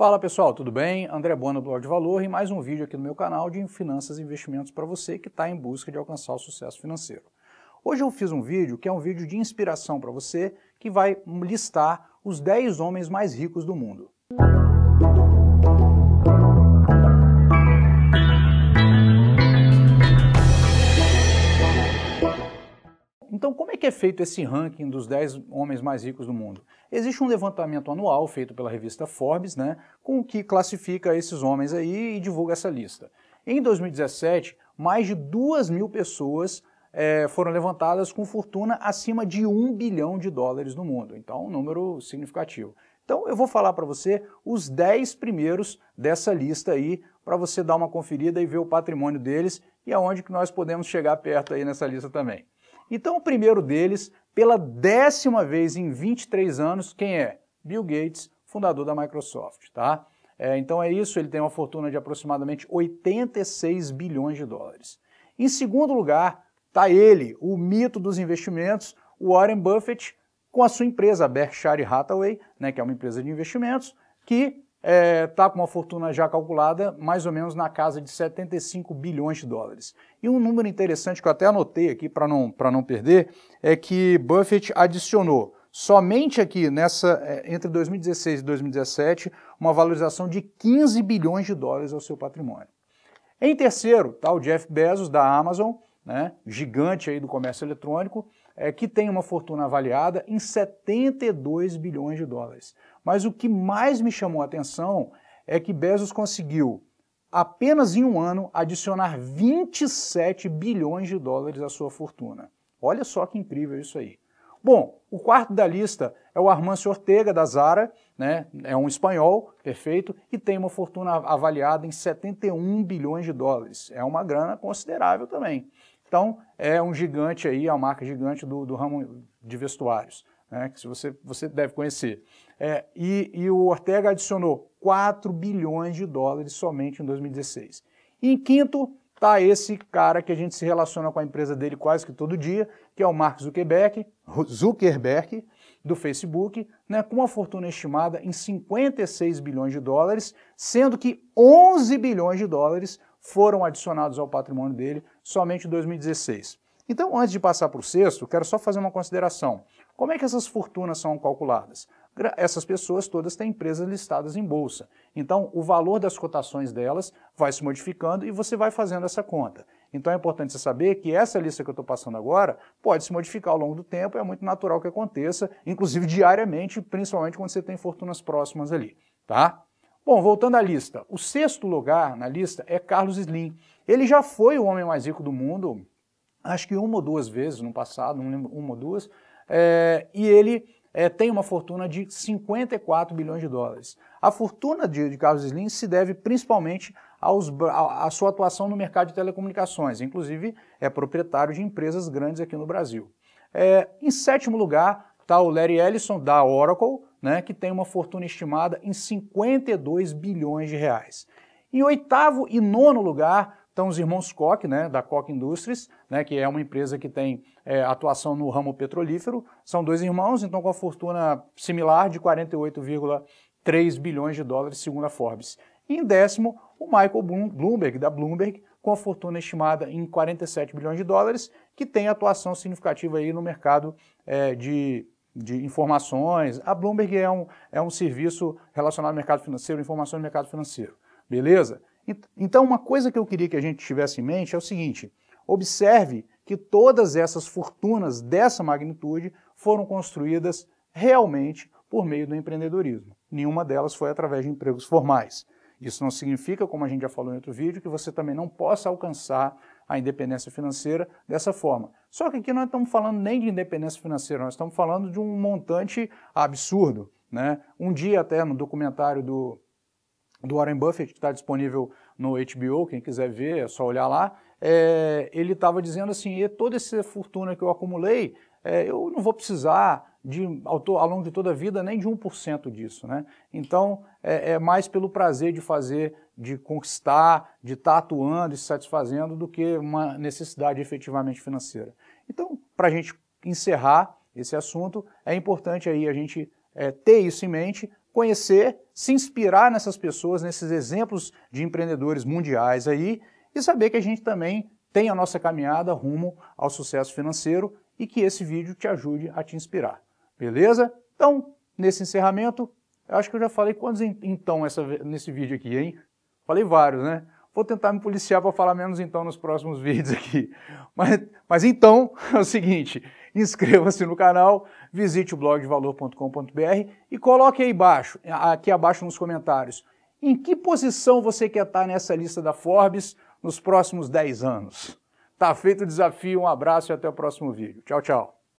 Fala pessoal, tudo bem? André Bona do Blog de Valor e mais um vídeo aqui no meu canal de finanças e investimentos para você que está em busca de alcançar o sucesso financeiro. Hoje eu fiz um vídeo que é um vídeo de inspiração para você que vai listar os 10 homens mais ricos do mundo. Então, como é que é feito esse ranking dos 10 homens mais ricos do mundo? Existe um levantamento anual feito pela revista Forbes, né, com o que classifica esses homens aí e divulga essa lista. Em 2017, mais de 2 mil pessoas é, foram levantadas com fortuna acima de 1 bilhão de dólares no mundo. Então, um número significativo. Então, eu vou falar para você os 10 primeiros dessa lista aí, para você dar uma conferida e ver o patrimônio deles e aonde que nós podemos chegar perto aí nessa lista também. Então, o primeiro deles, pela décima vez em 23 anos, quem é? Bill Gates, fundador da Microsoft, tá? É, então é isso, ele tem uma fortuna de aproximadamente 86 bilhões de dólares. Em segundo lugar, está ele, o mito dos investimentos, Warren Buffett, com a sua empresa, a Berkshire Hathaway, né, que é uma empresa de investimentos, que está é, tá com uma fortuna já calculada mais ou menos na casa de 75 bilhões de dólares. E um número interessante que eu até anotei aqui para não, não perder é que Buffett adicionou somente aqui nessa é, entre 2016 e 2017 uma valorização de 15 bilhões de dólares ao seu patrimônio. Em terceiro, tá o Jeff Bezos da Amazon, né, gigante aí do comércio eletrônico, é, que tem uma fortuna avaliada em 72 bilhões de dólares. Mas o que mais me chamou a atenção é que Bezos conseguiu, apenas em um ano, adicionar 27 bilhões de dólares à sua fortuna. Olha só que incrível isso aí. Bom, o quarto da lista é o Armancio Ortega, da Zara, né? é um espanhol, perfeito, e tem uma fortuna avaliada em 71 bilhões de dólares. É uma grana considerável também. Então, é um gigante aí, é a marca gigante do, do ramo de vestuários né, que você, você deve conhecer. É, e, e o Ortega adicionou 4 bilhões de dólares somente em 2016. E em quinto, está esse cara que a gente se relaciona com a empresa dele quase que todo dia, que é o Mark Zuckerberg, Zuckerberg do Facebook, né, com uma fortuna estimada em 56 bilhões de dólares, sendo que 11 bilhões de dólares foram adicionados ao patrimônio dele somente em 2016. Então, antes de passar para o sexto, quero só fazer uma consideração. Como é que essas fortunas são calculadas? Essas pessoas todas têm empresas listadas em bolsa. Então, o valor das cotações delas vai se modificando e você vai fazendo essa conta. Então, é importante você saber que essa lista que eu estou passando agora pode se modificar ao longo do tempo, é muito natural que aconteça, inclusive diariamente, principalmente quando você tem fortunas próximas ali, tá? Bom, voltando à lista, o sexto lugar na lista é Carlos Slim. Ele já foi o homem mais rico do mundo, acho que uma ou duas vezes no passado, não lembro, uma ou duas, é, e ele é, tem uma fortuna de 54 bilhões de dólares. A fortuna de, de Carlos Slim se deve principalmente aos, a, a, sua atuação no mercado de telecomunicações, inclusive é proprietário de empresas grandes aqui no Brasil. É, em sétimo lugar está o Larry Ellison, da Oracle, né, que tem uma fortuna estimada em 52 bilhões de reais. Em oitavo e nono lugar então, os irmãos Koch, né, da Koch Industries, né, que é uma empresa que tem é, atuação no ramo petrolífero, são dois irmãos, então com a fortuna similar de 48,3 bilhões de dólares, segundo a Forbes. E em décimo, o Michael Bloomberg, da Bloomberg, com a fortuna estimada em 47 bilhões de dólares, que tem atuação significativa aí no mercado é, de de informações. A Bloomberg é um, é um serviço relacionado ao mercado financeiro, informações do mercado financeiro. Beleza? Então, uma coisa que eu queria que a gente tivesse em mente é o seguinte: observe que todas essas fortunas dessa magnitude foram construídas realmente por meio do empreendedorismo. Nenhuma delas foi através de empregos formais. Isso não significa, como a gente já falou em outro vídeo, que você também não possa alcançar a independência financeira dessa forma. Só que aqui não estamos falando nem de independência financeira, nós estamos falando de um montante absurdo. Né? Um dia, até no documentário do do Warren Buffett, que está disponível no HBO, quem quiser ver, é só olhar lá, é, ele estava dizendo assim, e toda essa fortuna que eu acumulei, é, eu não vou precisar de, ao, ao, longo de toda a vida nem de 1% disso, né? Então, é, é, mais pelo prazer de fazer, de conquistar, de estar tá atuando e se satisfazendo do que uma necessidade efetivamente financeira. Então, para a gente encerrar esse assunto, é importante aí a gente é, ter isso em mente conhecer, se inspirar nessas pessoas, nesses exemplos de empreendedores mundiais aí e saber que a gente também tem a nossa caminhada rumo ao sucesso financeiro e que esse vídeo te ajude a te inspirar. Beleza? Então, nesse encerramento, eu acho que eu já falei quantos então essa, nesse vídeo aqui, hein? Falei vários, né? Vou tentar me policiar para falar menos então nos próximos vídeos aqui. Mas, mas então, é o seguinte, inscreva-se no canal, visite o blog de Valor.com.br e coloque aí abaixo, aqui abaixo nos comentários, em que posição você quer estar nessa lista da Forbes nos próximos 10 anos. Tá feito o desafio, um abraço e até o próximo vídeo. Tchau, tchau.